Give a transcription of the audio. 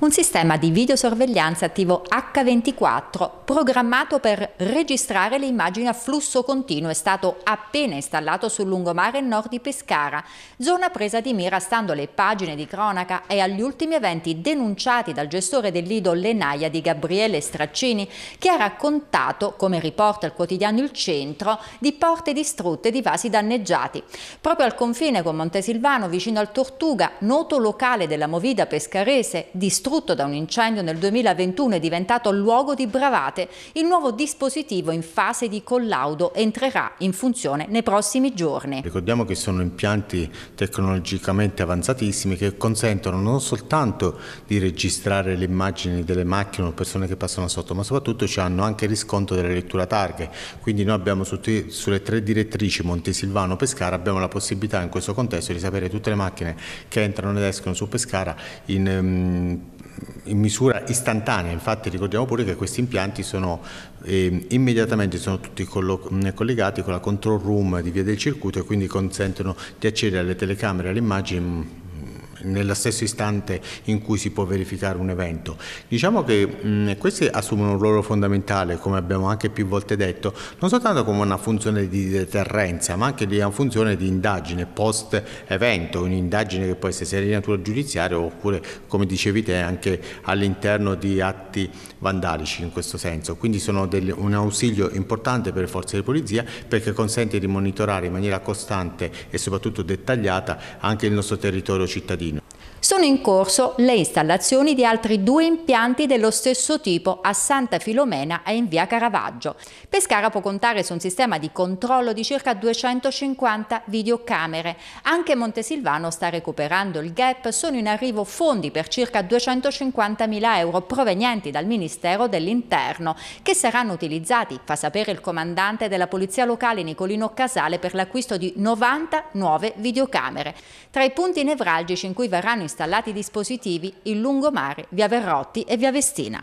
un sistema di videosorveglianza attivo H24 programmato per registrare le immagini a flusso continuo è stato appena installato sul lungomare nord di Pescara, zona presa di mira stando alle pagine di cronaca e agli ultimi eventi denunciati dal gestore del lido Lenaia di Gabriele Straccini che ha raccontato, come riporta il quotidiano Il Centro, di porte distrutte e di vasi danneggiati. Proprio al confine con Montesilvano, vicino al Tortuga, noto locale della Movida pescarese, distrutto distrutto da un incendio nel 2021 è diventato luogo di bravate, il nuovo dispositivo in fase di collaudo entrerà in funzione nei prossimi giorni. Ricordiamo che sono impianti tecnologicamente avanzatissimi che consentono non soltanto di registrare le immagini delle macchine o persone che passano sotto, ma soprattutto ci hanno anche riscontro delle letture targhe. Quindi noi abbiamo sulle tre direttrici Montesilvano, Pescara, abbiamo la possibilità in questo contesto di sapere tutte le macchine che entrano ed escono su Pescara in um, in misura istantanea, infatti ricordiamo pure che questi impianti sono eh, immediatamente sono tutti mm, collegati con la control room di via del circuito e quindi consentono di accedere alle telecamere e alle immagini mm, nello stesso istante in cui si può verificare un evento. Diciamo che mh, mm, questi assumono un ruolo fondamentale, come abbiamo anche più volte detto, non soltanto come una funzione di deterrenza, ma anche di una funzione di indagine post evento, un'indagine che può essere sia di natura giudiziaria oppure, come dicevi te, anche all'interno di atti vandalici in questo senso. Quindi sono delle, un ausilio importante per le forze di polizia perché consente di monitorare in maniera costante e soprattutto dettagliata anche il nostro territorio cittadino sono in corso le installazioni di altri due impianti dello stesso tipo a Santa Filomena e in via Caravaggio. Pescara può contare su un sistema di controllo di circa 250 videocamere. Anche Montesilvano sta recuperando il gap. Sono in arrivo fondi per circa 250 mila euro provenienti dal Ministero dell'Interno che saranno utilizzati, fa sapere il comandante della Polizia Locale Nicolino Casale, per l'acquisto di 90 nuove videocamere. Tra i punti nevralgici in cui verranno installati dispositivi in lungomare, via Verrotti e via Vestina.